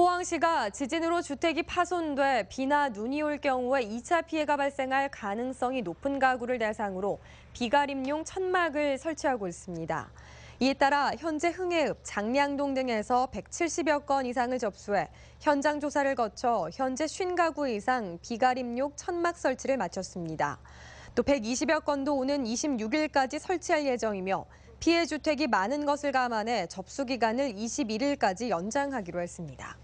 포항시가 지진으로 주택이 파손돼 비나 눈이 올 경우에 2차 피해가 발생할 가능성이 높은 가구를 대상으로 비가림용 천막을 설치하고 있습니다. 이에 따라 현재 흥해읍, 장량동 등에서 170여 건 이상을 접수해 현장 조사를 거쳐 현재 50가구 이상 비가림용 천막 설치를 마쳤습니다. 또 120여 건도 오는 26일까지 설치할 예정이며 피해 주택이 많은 것을 감안해 접수 기간을 21일까지 연장하기로 했습니다.